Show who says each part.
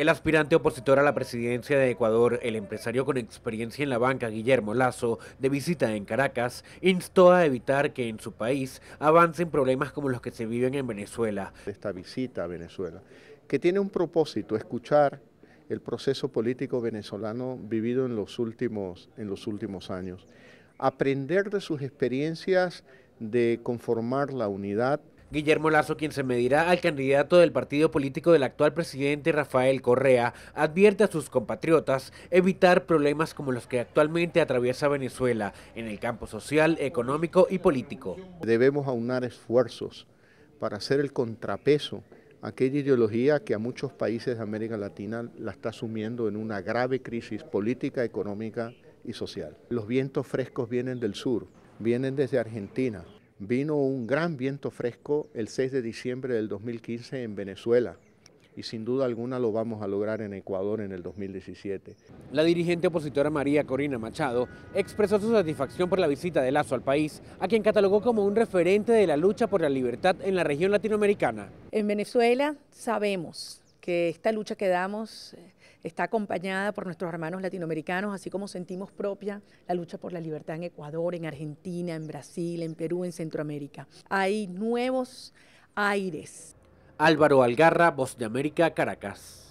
Speaker 1: El aspirante opositor a la presidencia de Ecuador, el empresario con experiencia en la banca Guillermo Lazo, de visita en Caracas, instó a evitar que en su país avancen problemas como los que se viven en Venezuela. Esta visita a Venezuela, que tiene un
Speaker 2: propósito, escuchar el proceso político venezolano vivido en los últimos, en los últimos años, aprender de sus experiencias de conformar
Speaker 1: la unidad Guillermo Lazo, quien se medirá al candidato del partido político del actual presidente Rafael Correa, advierte a sus compatriotas evitar problemas como los que actualmente atraviesa Venezuela en el campo social, económico y político.
Speaker 2: Debemos aunar esfuerzos para hacer el contrapeso a aquella ideología que a muchos países de América Latina la está sumiendo en una grave crisis política, económica y social. Los vientos frescos vienen del sur, vienen desde Argentina, vino un gran viento fresco el 6 de diciembre del 2015 en Venezuela y sin duda
Speaker 1: alguna lo vamos a lograr en Ecuador en el 2017. La dirigente opositora María Corina Machado expresó su satisfacción por la visita de Lazo al país, a quien catalogó como un referente de la lucha por la libertad en la región latinoamericana.
Speaker 3: En Venezuela sabemos esta lucha que damos eh, está acompañada por nuestros hermanos latinoamericanos, así como sentimos propia la lucha por la libertad en Ecuador, en Argentina, en Brasil, en Perú, en Centroamérica. Hay nuevos aires.
Speaker 1: Álvaro Algarra, Voz de América, Caracas.